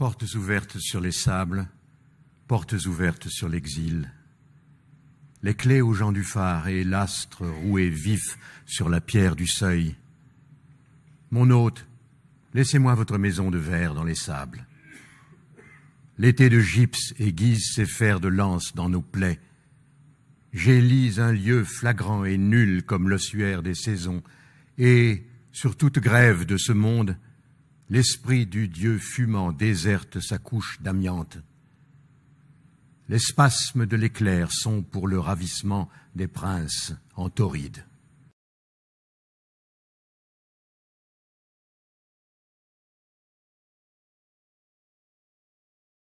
Portes ouvertes sur les sables, portes ouvertes sur l'exil. Les clés aux gens du phare et l'astre roué vif sur la pierre du seuil. Mon hôte, laissez-moi votre maison de verre dans les sables. L'été de gypse aiguise ses fers de lance dans nos plaies. J'élise un lieu flagrant et nul comme l'ossuaire des saisons, et, sur toute grève de ce monde, L'esprit du Dieu fumant déserte sa couche d'amiante. Les spasmes de l'éclair sont pour le ravissement des princes en tauride.